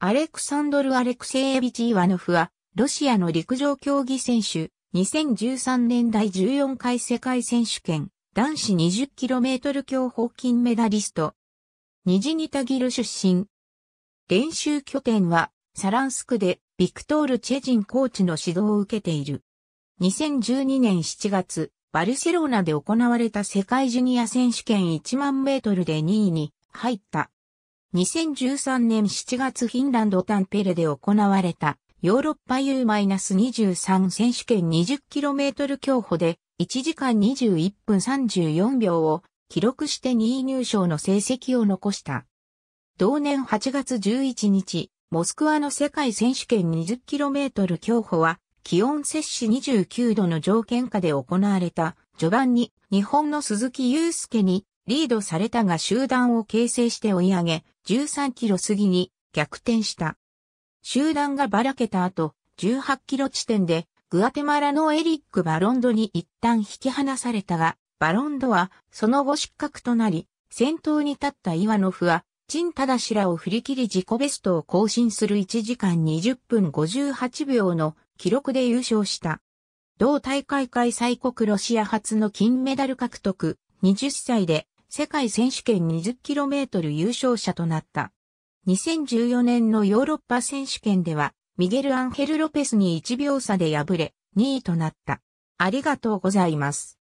アレクサンドル・アレクセイエビチ・イワノフは、ロシアの陸上競技選手、2013年第14回世界選手権、男子 20km 競歩金メダリスト。ニジニタギル出身。練習拠点は、サランスクで、ビクトール・チェジンコーチの指導を受けている。2012年7月、バルセロナで行われた世界ジュニア選手権1万メートルで2位に入った。2013年7月フィンランドタンペレで行われたヨーロッパ U-23 選手権 20km 競歩で1時間21分34秒を記録して2位入賞の成績を残した。同年8月11日、モスクワの世界選手権 20km 競歩は気温摂氏29度の条件下で行われた序盤に日本の鈴木祐介にリードされたが集団を形成して追い上げ、13キロ過ぎに逆転した。集団がばらけた後、18キロ地点でグアテマラのエリック・バロンドに一旦引き離されたが、バロンドはその後失格となり、先頭に立ったイワノフは、タダシらを振り切り自己ベストを更新する1時間20分58秒の記録で優勝した。同大会開催国ロシア初の金メダル獲得、20歳で世界選手権 20km 優勝者となった。2014年のヨーロッパ選手権では、ミゲル・アンヘル・ロペスに1秒差で敗れ、2位となった。ありがとうございます。